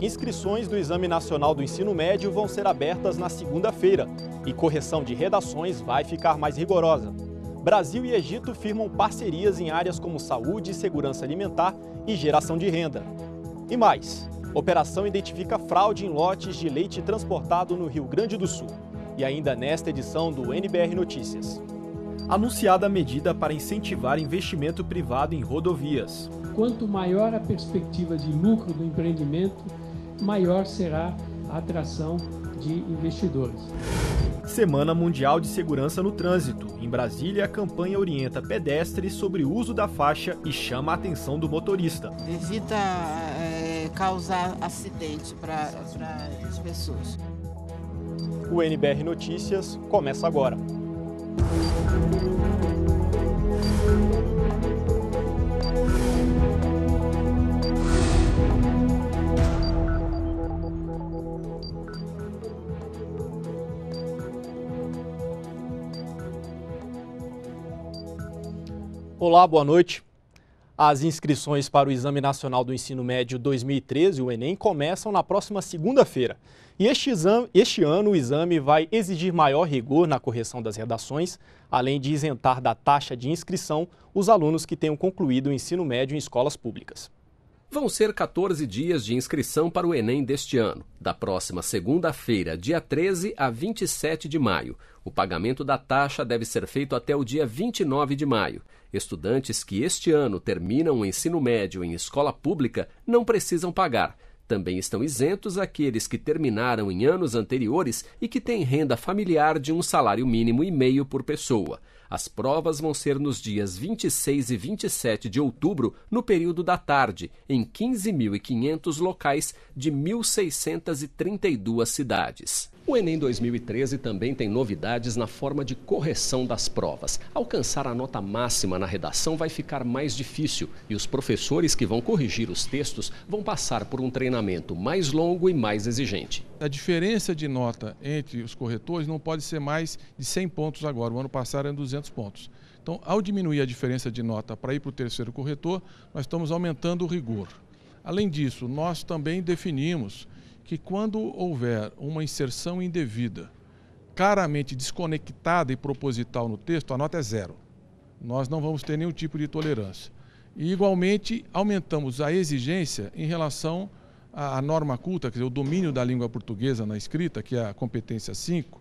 Inscrições do Exame Nacional do Ensino Médio vão ser abertas na segunda-feira e correção de redações vai ficar mais rigorosa. Brasil e Egito firmam parcerias em áreas como saúde, segurança alimentar e geração de renda. E mais, operação identifica fraude em lotes de leite transportado no Rio Grande do Sul. E ainda nesta edição do NBR Notícias. Anunciada a medida para incentivar investimento privado em rodovias. Quanto maior a perspectiva de lucro do empreendimento, maior será a atração de investidores. Semana Mundial de Segurança no Trânsito. Em Brasília, a campanha orienta pedestres sobre o uso da faixa e chama a atenção do motorista. Evita é, causar acidente para as pessoas. O NBR Notícias começa agora. Olá, boa noite. As inscrições para o Exame Nacional do Ensino Médio 2013, o Enem, começam na próxima segunda-feira. E este, exame, este, ano o exame vai exigir maior rigor na correção das redações, além de isentar da taxa de inscrição os alunos que tenham concluído o ensino médio em escolas públicas. Vão ser 14 dias de inscrição para o Enem deste ano, da próxima segunda-feira, dia 13 a 27 de maio. O pagamento da taxa deve ser feito até o dia 29 de maio. Estudantes que este ano terminam o ensino médio em escola pública não precisam pagar. Também estão isentos aqueles que terminaram em anos anteriores e que têm renda familiar de um salário mínimo e meio por pessoa. As provas vão ser nos dias 26 e 27 de outubro, no período da tarde, em 15.500 locais de 1.632 cidades. O Enem 2013 também tem novidades na forma de correção das provas. Alcançar a nota máxima na redação vai ficar mais difícil e os professores que vão corrigir os textos vão passar por um treinamento mais longo e mais exigente. A diferença de nota entre os corretores não pode ser mais de 100 pontos agora. O ano passado eram 200 pontos. Então, ao diminuir a diferença de nota para ir para o terceiro corretor, nós estamos aumentando o rigor. Além disso, nós também definimos que quando houver uma inserção indevida, claramente desconectada e proposital no texto, a nota é zero. Nós não vamos ter nenhum tipo de tolerância. E, igualmente, aumentamos a exigência em relação à, norma culta, quer dizer, o domínio da língua portuguesa na escrita, que é a competência 5,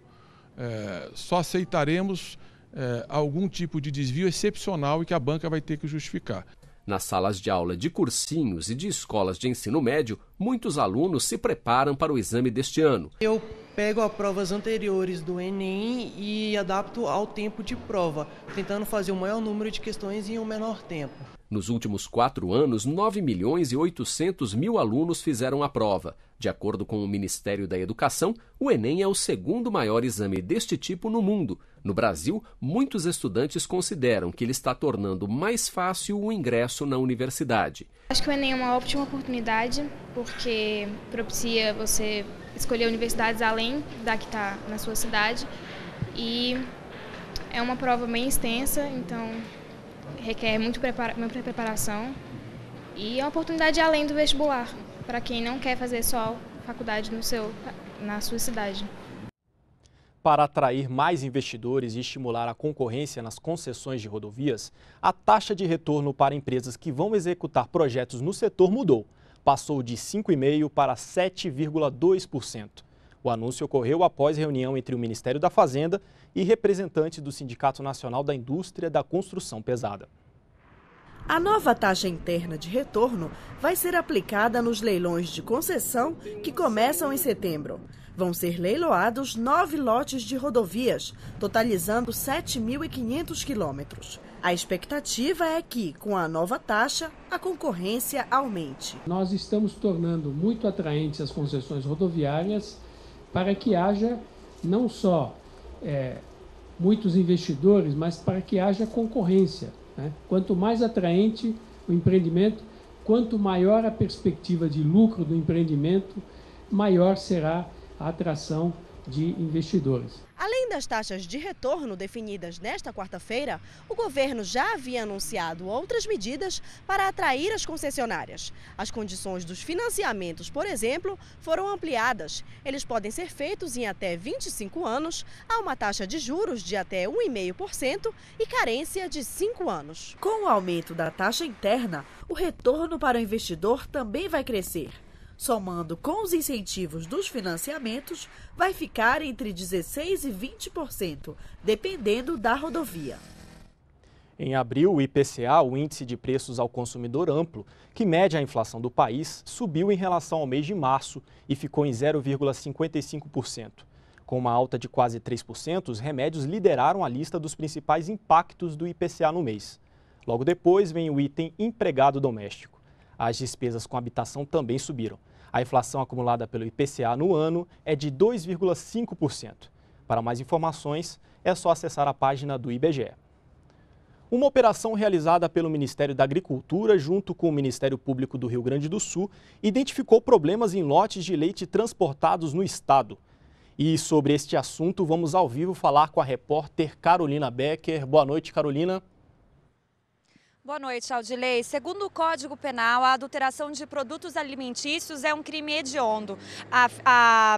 é, eh, só aceitaremos é, algum tipo de desvio excepcional e que a banca vai ter que justificar. Nas salas de aula de cursinhos e de escolas de ensino médio, muitos alunos se preparam para o exame deste ano. Eu pego as provas anteriores do Enem e adapto ao tempo de prova, tentando fazer o maior número de questões em um menor tempo. Nos últimos quatro anos, 9 milhões e 800 mil alunos fizeram a prova. De acordo com o Ministério da Educação, o Enem é o segundo maior exame deste tipo no mundo. No Brasil, muitos estudantes consideram que ele está tornando mais fácil o ingresso na universidade. Acho que o Enem é uma ótima oportunidade, porque propicia você escolher universidades além da que está na sua cidade. E é uma prova bem extensa, então requer muito prepara muita preparação. E é uma oportunidade além do vestibular, para quem não quer fazer só faculdade no seu, na sua cidade. Para atrair mais investidores e estimular a concorrência nas concessões de rodovias, a taxa de retorno para empresas que vão executar projetos no setor mudou. Passou de 5,5% para 7,2%. O anúncio ocorreu após reunião entre o Ministério da Fazenda e representantes do Sindicato Nacional da Indústria da Construção Pesada. A nova taxa interna de retorno vai ser aplicada nos leilões de concessão que começam em setembro. Vão ser leiloados nove lotes de rodovias, totalizando 7.500 quilômetros. A expectativa é que, com a nova taxa, a concorrência aumente. Nós estamos tornando muito atraentes as concessões rodoviárias para que haja não só é, muitos investidores, mas para que haja concorrência. Né? Quanto mais atraente o empreendimento, quanto maior a perspectiva de lucro do empreendimento, maior será a atração de investidores. Além das taxas de retorno definidas nesta quarta-feira, o governo já havia anunciado outras medidas para atrair as concessionárias. As condições dos financiamentos, por exemplo, foram ampliadas. Eles podem ser feitos em até 25 anos, a uma taxa de juros de até 1,5% e carência de 5 anos. Com o aumento da taxa interna, o retorno para o investidor também vai crescer somando com os incentivos dos financiamentos, vai ficar entre 16% e 20%, dependendo da rodovia. Em abril, o IPCA, o Índice de Preços ao Consumidor Amplo, que mede a inflação do país, subiu em relação ao mês de março e ficou em 0,55%. Com uma alta de quase 3%, os remédios lideraram a lista dos principais impactos do IPCA no mês. Logo depois vem o item empregado doméstico. As despesas com habitação também subiram. A inflação acumulada pelo IPCA no ano é de 2,5%. Para mais informações, é só acessar a página do IBGE. Uma operação realizada pelo Ministério da Agricultura, junto com o Ministério Público do Rio Grande do Sul, identificou problemas em lotes de leite transportados no estado. E sobre este assunto, vamos ao vivo falar com a repórter Carolina Becker. Boa noite, Carolina. Boa noite, Aldilei. Segundo o Código Penal, a adulteração de produtos alimentícios é um crime hediondo. A, a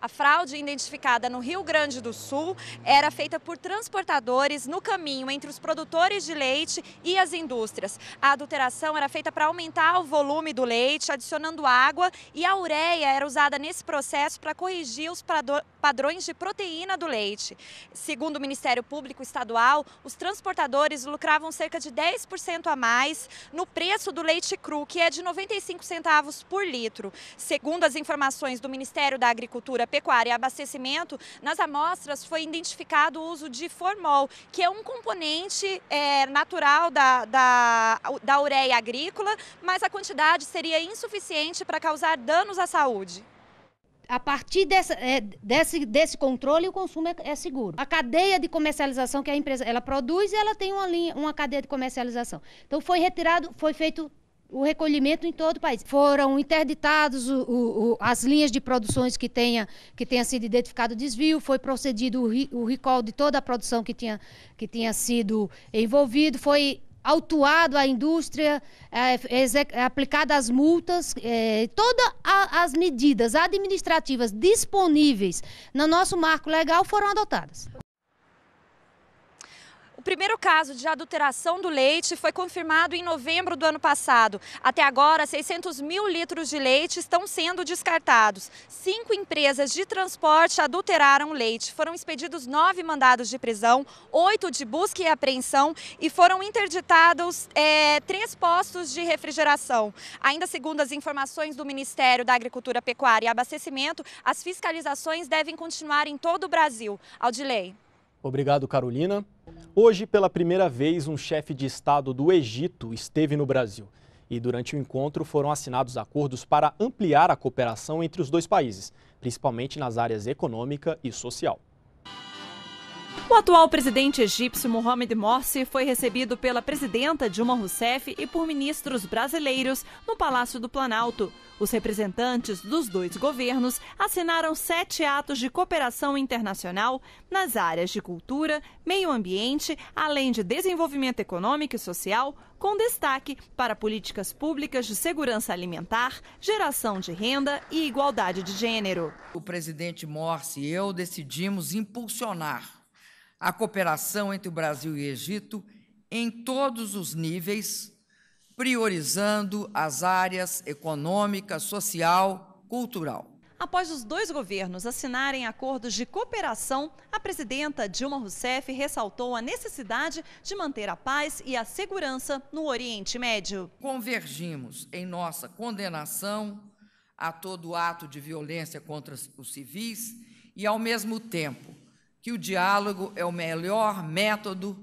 a fraude identificada no Rio Grande do Sul era feita por transportadores no caminho entre os produtores de leite e as indústrias. A adulteração era feita para aumentar o volume do leite, adicionando água, e a ureia era usada nesse processo para corrigir os padrões de proteína do leite. Segundo o Ministério Público Estadual, os transportadores lucravam cerca de 10% a mais no preço do leite cru, que é de 95 centavos por litro. Segundo as informações do Ministério da Agricultura, Agricultura, Pecuária e Abastecimento, nas amostras foi identificado o uso de formol, que é um componente é, natural da, da, da ureia agrícola, mas a quantidade seria insuficiente para causar danos à saúde a partir dessa, é, desse, desse controle, o consumo é, é, seguro. A cadeia de comercialização que a empresa ela produz, ela tem uma linha, uma cadeia de comercialização. Então foi retirado, foi feito o recolhimento em todo o país. Foram interditados o, o, o, as linhas de produções que tenha, que tenha sido identificado desvio, foi procedido o, o recall de toda a produção que tinha, que tinha sido envolvido, foi autuado a indústria, é, é aplicadas as multas, é, todas as medidas administrativas disponíveis no nosso marco legal foram adotadas. O primeiro caso de adulteração do leite foi confirmado em novembro do ano passado. Até agora, 600 mil litros de leite estão sendo descartados. Cinco empresas de transporte adulteraram leite. Foram expedidos nove mandados de prisão, oito de busca e apreensão e foram interditados é, três postos de refrigeração. Ainda segundo as informações do Ministério da Agricultura, Pecuária e Abastecimento, as fiscalizações devem continuar em todo o Brasil. Aldilei. Obrigado, Carolina. Hoje, pela primeira vez, um chefe de Estado do Egito esteve no Brasil. E durante o encontro foram assinados acordos para ampliar a cooperação entre os dois países, principalmente nas áreas econômica e social. O atual presidente egípcio Mohamed Morsi foi recebido pela presidenta Dilma Rousseff e por ministros brasileiros no Palácio do Planalto. Os representantes dos dois governos assinaram sete atos de cooperação internacional nas áreas de cultura, meio ambiente, além de desenvolvimento econômico e social, com destaque para políticas públicas de segurança alimentar, geração de renda e igualdade de gênero. O presidente Morsi e eu decidimos impulsionar a cooperação entre o Brasil e o Egito em todos os níveis, priorizando as áreas econômica, social, cultural. Após os dois governos assinarem acordos de cooperação, a presidenta Dilma Rousseff ressaltou a necessidade de manter a paz e a segurança no Oriente Médio. Convergimos em nossa condenação a todo ato de violência contra os civis e, ao mesmo tempo, que o diálogo é o melhor método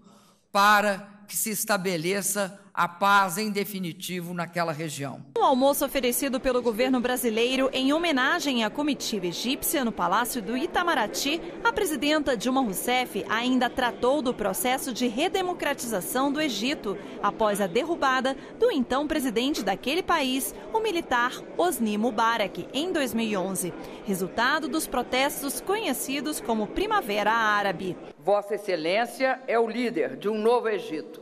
para que se estabeleça a paz em definitivo naquela região. O almoço oferecido pelo governo brasileiro em homenagem à comitiva egípcia no Palácio do Itamaraty, a presidenta Dilma Rousseff ainda tratou do processo de redemocratização do Egito após a derrubada do então presidente daquele país, o militar Osni Mubarak, em 2011, resultado dos protestos conhecidos como Primavera Árabe. Vossa Excelência é o líder de um novo Egito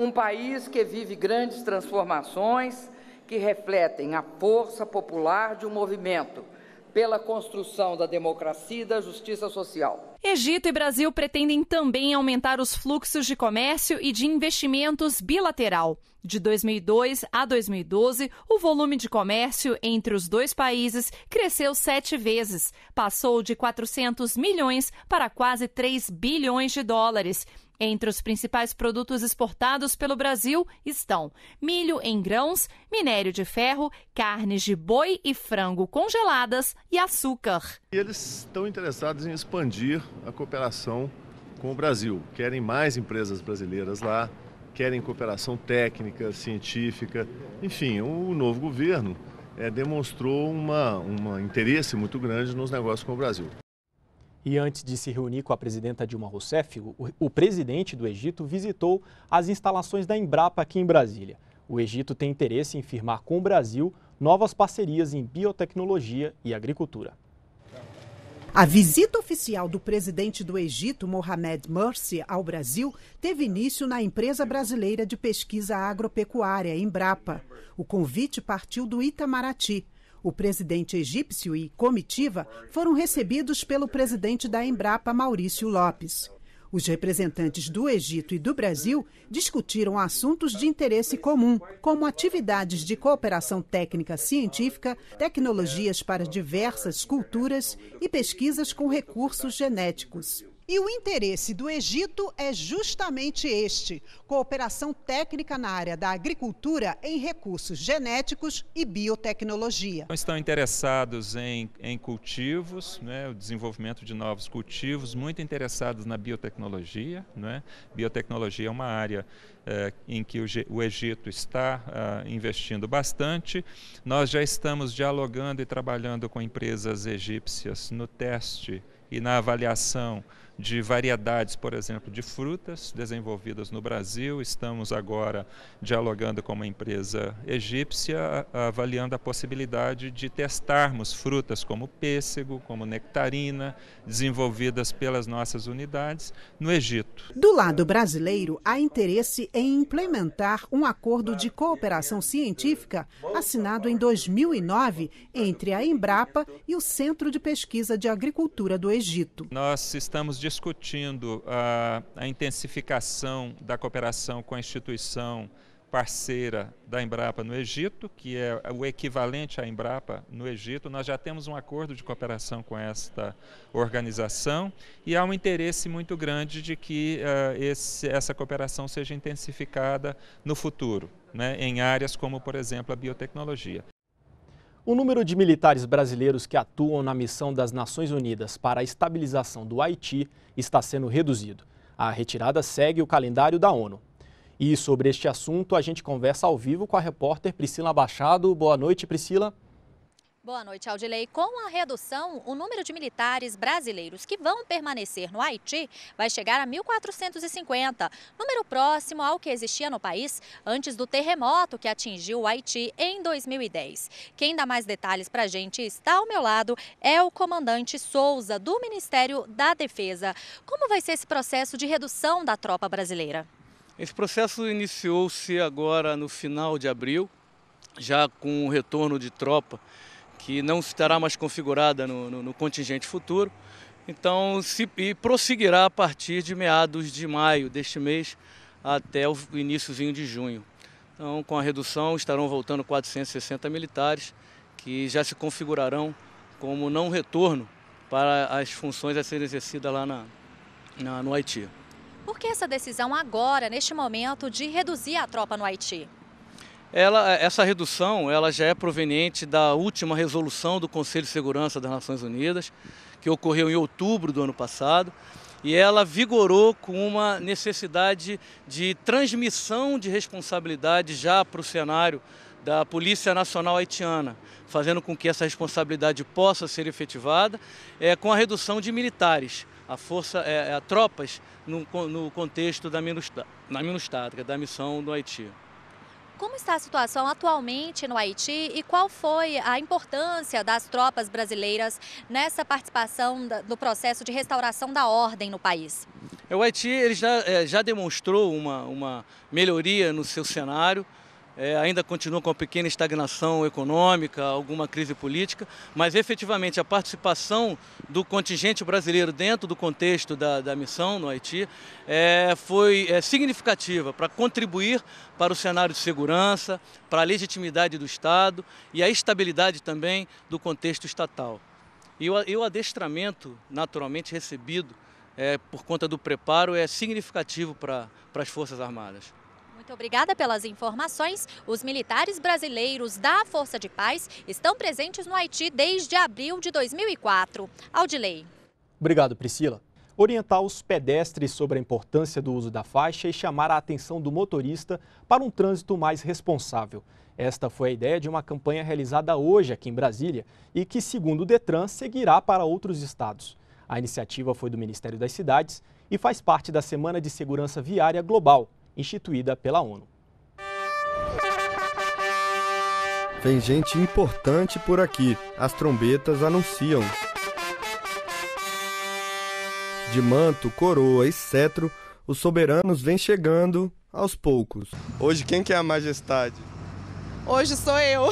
um país que vive grandes transformações que refletem a força popular de um movimento pela construção da democracia e da justiça social. Egito e Brasil pretendem também aumentar os fluxos de comércio e de investimentos bilateral. De 2002 a 2012, o volume de comércio entre os dois países cresceu sete vezes, passou de 400 milhões para quase 3 bilhões de dólares entre os principais produtos exportados pelo Brasil estão milho em grãos, minério de ferro, carnes de boi e frango congeladas e açúcar. Eles estão interessados em expandir a cooperação com o Brasil. Querem mais empresas brasileiras lá, querem cooperação técnica, científica. Enfim, o novo governo é, demonstrou uma, um interesse muito grande nos negócios com o Brasil. E antes de se reunir com a presidenta Dilma Rousseff, o, o, presidente do Egito visitou as instalações da Embrapa aqui em Brasília. O Egito tem interesse em firmar com o Brasil novas parcerias em biotecnologia e agricultura. A visita oficial do presidente do Egito, Mohamed Morsi, ao Brasil teve início na empresa brasileira de pesquisa agropecuária, Embrapa. O convite partiu do Itamaraty. O presidente egípcio e comitiva foram recebidos pelo presidente da Embrapa, Maurício Lopes. Os representantes do Egito e do Brasil discutiram assuntos de interesse comum, como atividades de cooperação técnica científica, tecnologias para diversas culturas e pesquisas com recursos genéticos. E o interesse do Egito é justamente este: cooperação técnica na área da agricultura em recursos genéticos e biotecnologia. Então, estão interessados em, em cultivos, né, o desenvolvimento de novos cultivos, muito interessados na biotecnologia. Né? Biotecnologia é uma área eh, em que o, o Egito está ah, investindo bastante. Nós já estamos dialogando e trabalhando com empresas egípcias no teste e na avaliação de variedades, por exemplo, de frutas desenvolvidas no Brasil. Estamos agora dialogando com uma empresa egípcia, avaliando a possibilidade de testarmos frutas como pêssego, como nectarina, desenvolvidas pelas nossas unidades no Egito. Do lado brasileiro, há interesse em implementar um acordo de cooperação científica assinado em 2009 entre a Embrapa e o Centro de Pesquisa de Agricultura do Egito. Nós estamos de discutindo a, ah, a intensificação da cooperação com a instituição parceira da Embrapa no Egito, que é o equivalente à Embrapa no Egito. Nós já temos um acordo de cooperação com esta organização e há um interesse muito grande de que uh, esse, essa cooperação seja intensificada no futuro, né, em áreas como, por exemplo, a biotecnologia. O número de militares brasileiros que atuam na missão das Nações Unidas para a estabilização do Haiti está sendo reduzido. A retirada segue o calendário da ONU. E sobre este assunto, a gente conversa ao vivo com a repórter Priscila Baixado. Boa noite, Priscila. Boa noite, Aldilei. Com a redução, o número de militares brasileiros que vão permanecer no Haiti vai chegar a 1.450, número próximo ao que existia no país antes do terremoto que atingiu o Haiti em 2010. Quem dá mais detalhes para a gente está ao meu lado é o comandante Souza, do Ministério da Defesa. Como vai ser esse processo de redução da tropa brasileira? Esse processo iniciou-se agora no final de abril, já com o retorno de tropa que não estará mais configurada no, no, no contingente futuro. Então, se, prosseguirá a partir de meados de maio deste mês até o iníciozinho de junho. Então, com a redução, estarão voltando 460 militares que já se configurarão como não retorno para as funções a serem exercidas lá na, na, no Haiti. Por que essa decisão agora, neste momento, de reduzir a tropa no Haiti? Ela, essa redução ela já é proveniente da última resolução do Conselho de Segurança das Nações Unidas, que ocorreu em outubro do ano passado, e ela vigorou com uma necessidade de transmissão de responsabilidade já para o cenário da Polícia Nacional Haitiana, fazendo com que essa responsabilidade possa ser efetivada é, com a redução de militares, a força, é, é a tropas no, no contexto da, minustática, da missão do Haiti. Como está a situação atualmente no Haiti e qual foi a importância das tropas brasileiras nessa participação do processo de restauração da ordem no país? É, o Haiti ele já, é, já demonstrou uma, uma melhoria no seu cenário é, ainda continua com uma pequena estagnação econômica, alguma crise política, mas efetivamente a participação do contingente brasileiro dentro do contexto da, da missão no Haiti é, foi é, significativa para contribuir para o cenário de segurança, para a legitimidade do Estado e a estabilidade também do contexto estatal. E o, e o adestramento naturalmente recebido é, por conta do preparo é significativo para, para as Forças Armadas. Muito obrigada pelas informações. Os militares brasileiros da Força de Paz estão presentes no Haiti desde abril de 2004. Aldilei. Obrigado, Priscila. Orientar os pedestres sobre a importância do uso da faixa e chamar a atenção do motorista para um trânsito mais responsável. Esta foi a ideia de uma campanha realizada hoje aqui em Brasília e que, segundo o Detran, seguirá para outros estados. A iniciativa foi do Ministério das Cidades e faz parte da Semana de Segurança Viária Global, instituída pela ONU. Vem gente importante por aqui, as trombetas anunciam. De manto, coroa e cetro, os soberanos vêm chegando aos poucos. Hoje quem que é a majestade? Hoje sou eu,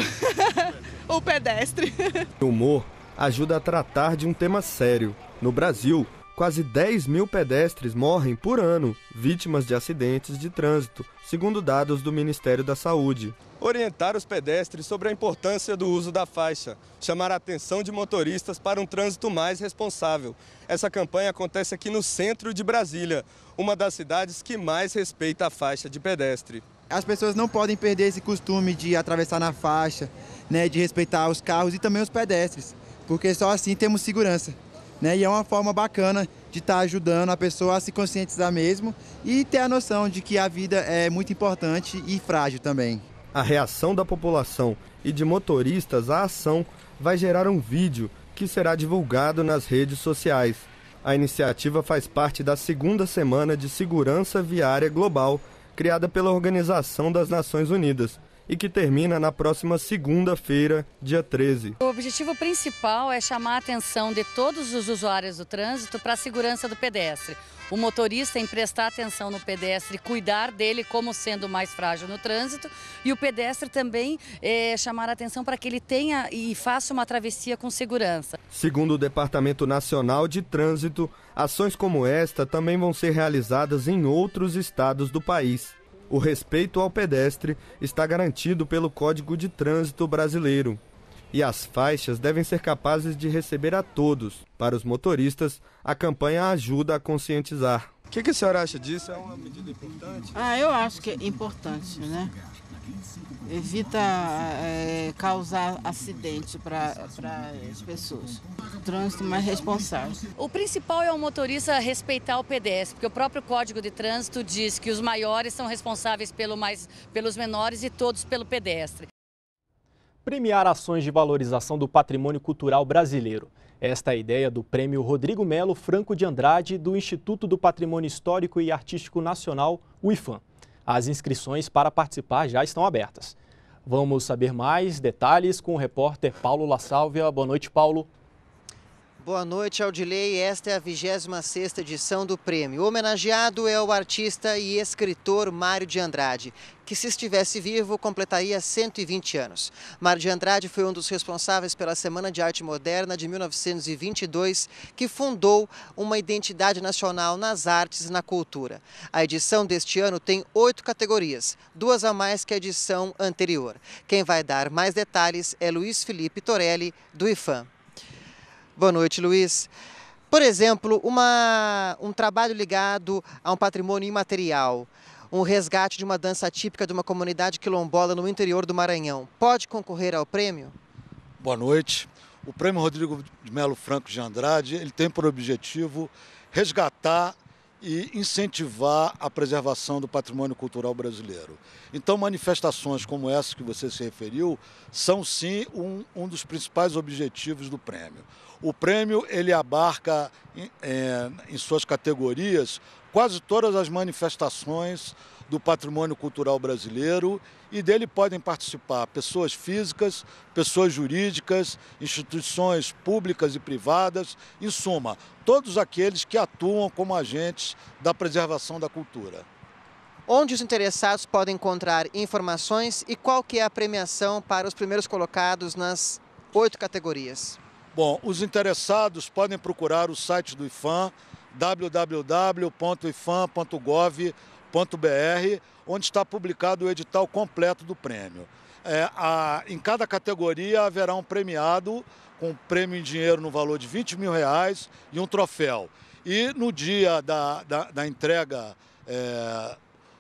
o pedestre. O humor ajuda a tratar de um tema sério. No Brasil, quase 10 mil pedestres morrem por ano vítimas de acidentes de trânsito, segundo dados do Ministério da Saúde. Orientar os pedestres sobre a importância do uso da faixa, chamar a atenção de motoristas para um trânsito mais responsável. Essa campanha acontece aqui no centro de Brasília, uma das cidades que mais respeita a faixa de pedestre. As pessoas não podem perder esse costume de atravessar na faixa, né, de respeitar os carros e também os pedestres, porque só assim temos segurança. Né? E é uma forma bacana de estar tá ajudando a pessoa a se conscientizar mesmo e ter a noção de que a vida é muito importante e frágil também. A reação da população e de motoristas à ação vai gerar um vídeo que será divulgado nas redes sociais. A iniciativa faz parte da segunda semana de segurança viária global criada pela Organização das Nações Unidas e que termina na próxima segunda-feira, dia 13. O objetivo principal é chamar a atenção de todos os usuários do trânsito para a segurança do pedestre. O motorista em prestar atenção no pedestre, cuidar dele como sendo mais frágil no trânsito e o pedestre também é, chamar a atenção para que ele tenha e faça uma travessia com segurança. Segundo o Departamento Nacional de Trânsito, ações como esta também vão ser realizadas em outros estados do país o respeito ao pedestre está garantido pelo Código de Trânsito Brasileiro. E as faixas devem ser capazes de receber a todos. Para os motoristas, a campanha ajuda a conscientizar. O que, que a senhora acha disso? É uma medida importante? Ah, eu acho que é importante, né? evita é, causar acidente para as pessoas. O trânsito mais responsável. O principal é o motorista respeitar o pedestre porque o próprio Código de Trânsito diz que os maiores são responsáveis pelo mais, pelos menores e todos pelo pedestre. Premiar ações de valorização do patrimônio cultural brasileiro. Esta é a ideia do Prêmio Rodrigo Melo Franco de Andrade do Instituto do Patrimônio Histórico e Artístico Nacional, o IFAM. As inscrições para participar já estão abertas. Vamos saber mais detalhes com o repórter Paulo La Sálvia. Boa noite, Paulo. Boa noite, Aldilei. Esta é a 26 edição do prêmio. O homenageado é o artista e escritor Mário de Andrade, que se estivesse vivo completaria 120 anos. Mário de Andrade foi um dos responsáveis pela Semana de Arte Moderna de 1922, que fundou uma identidade nacional nas artes e na cultura. A edição deste ano tem oito categorias, duas a mais que a edição anterior. Quem vai dar mais detalhes é Luiz Felipe Torelli, do IFAM. Boa noite, Luiz. Por exemplo, uma, um trabalho ligado a um patrimônio imaterial, um resgate de uma dança típica de uma comunidade quilombola no interior do Maranhão, pode concorrer ao prêmio? Boa noite. O prêmio Rodrigo de Melo Franco de Andrade ele tem por objetivo resgatar e incentivar a preservação do patrimônio cultural brasileiro. Então, manifestações como essa que você se referiu são sim um, um dos principais objetivos do prêmio. O prêmio ele abarca em, é, em suas categorias quase todas as manifestações do patrimônio cultural brasileiro e dele podem participar pessoas físicas, pessoas jurídicas, instituições públicas e privadas, em suma, todos aqueles que atuam como agentes da preservação da cultura. Onde os interessados podem encontrar informações e qual que é a premiação para os primeiros colocados nas oito categorias? Bom, os interessados podem procurar o site do IFAM, www.ifam.gov.br onde está publicado o edital completo do prêmio. É, a, em cada categoria haverá um premiado com um prêmio em dinheiro no valor de 20 mil reais e um troféu. E no dia da, da, da entrega é,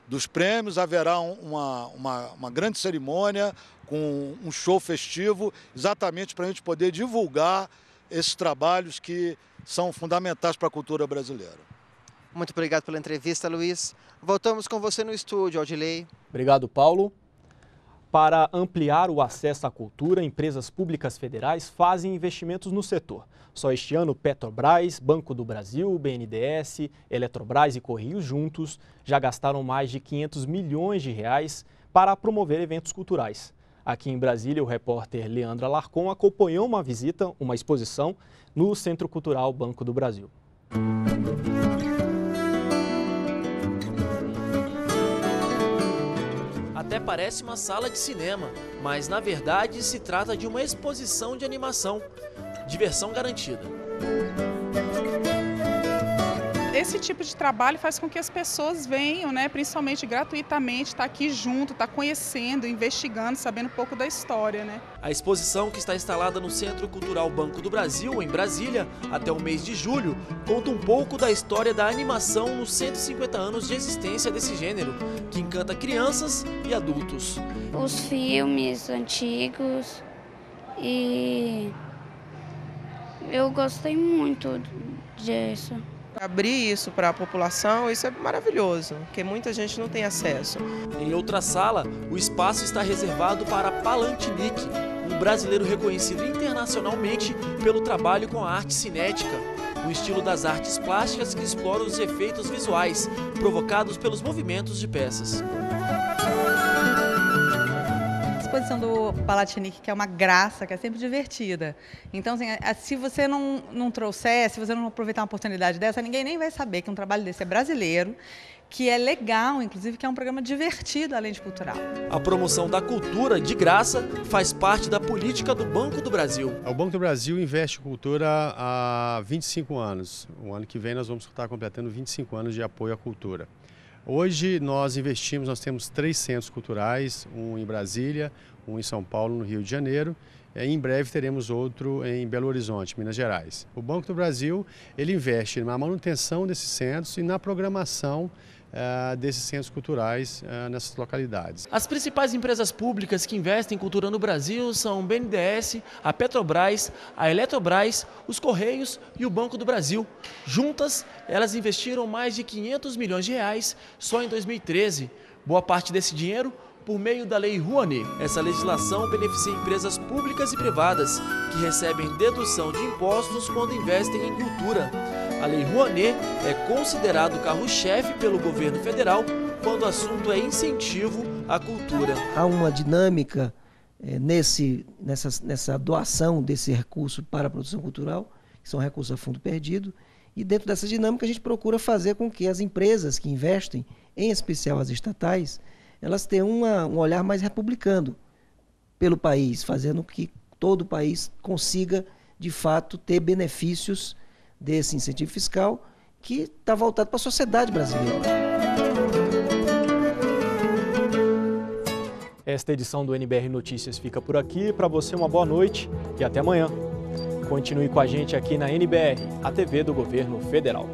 dos prêmios haverá uma, uma, uma grande cerimônia com um show festivo, exatamente para a gente poder divulgar esses trabalhos que são fundamentais para a cultura brasileira. Muito obrigado pela entrevista, Luiz. Voltamos com você no estúdio, Odilei. Obrigado, Paulo. Para ampliar o acesso à cultura, empresas públicas federais fazem investimentos no setor. Só este ano, Petrobras, Banco do Brasil, BNDES, Eletrobras e Correios juntos já gastaram mais de 500 milhões de reais para promover eventos culturais. Aqui em Brasília, o repórter Leandro Alarcon acompanhou uma visita, uma exposição, no Centro Cultural Banco do Brasil. Música parece uma sala de cinema, mas na verdade se trata de uma exposição de animação. Diversão garantida esse tipo de trabalho faz com que as pessoas venham, né, principalmente gratuitamente, estar tá aqui junto, estar tá conhecendo, investigando, sabendo um pouco da história. Né? A exposição, que está instalada no Centro Cultural Banco do Brasil, em Brasília, até o mês de julho, conta um pouco da história da animação nos 150 anos de existência desse gênero, que encanta crianças e adultos. Os filmes antigos e eu gostei muito disso. Abrir isso para a população, isso é maravilhoso, porque muita gente não tem acesso. Em outra sala, o espaço está reservado para Palantinic, um brasileiro reconhecido internacionalmente pelo trabalho com a arte cinética, um estilo das artes plásticas que explora os efeitos visuais provocados pelos movimentos de peças exposição do Palatinic, que é uma graça, que é sempre divertida. Então, assim, é, se você não, não trouxer, se você não aproveitar uma oportunidade dessa, ninguém nem vai saber que um trabalho desse é brasileiro, que é legal, inclusive, que é um programa divertido, além de cultural. A promoção da cultura de graça faz parte da política do Banco do Brasil. O Banco do Brasil investe em cultura há 25 anos. O ano que vem nós vamos estar completando 25 anos de apoio à cultura. Hoje nós investimos, nós temos três centros culturais, um em Brasília, um em São Paulo, no Rio de Janeiro. Eh, em breve teremos outro em Belo Horizonte, Minas Gerais. O Banco do Brasil ele investe na manutenção desses centros e na programação é, desses centros culturais é, nessas localidades. As principais empresas públicas que investem em cultura no Brasil são o BNDES, a Petrobras, a Eletrobras, os Correios e o Banco do Brasil. Juntas, elas investiram mais de 500 milhões de reais só em 2013. Boa parte desse dinheiro por meio da Lei Rouanet. Essa legislação beneficia empresas públicas e privadas que recebem dedução de impostos quando investem em cultura. A Lei Rouanet é considerado o carro-chefe pelo governo federal quando o assunto é incentivo à cultura. Há uma dinâmica é, nesse, nessa, nessa doação desse recurso para a produção cultural, que são recursos a fundo perdido, e dentro dessa dinâmica a gente procura fazer com que as empresas que investem, em especial as estatais, elas tenham uma, um olhar mais republicano pelo país, fazendo que todo o país consiga, de fato, ter benefícios desse incentivo fiscal que está voltado para a sociedade brasileira. Esta edição do NBR Notícias fica por aqui. Para você, uma boa noite e até amanhã. Continue com a gente aqui na NBR, a TV do Governo Federal.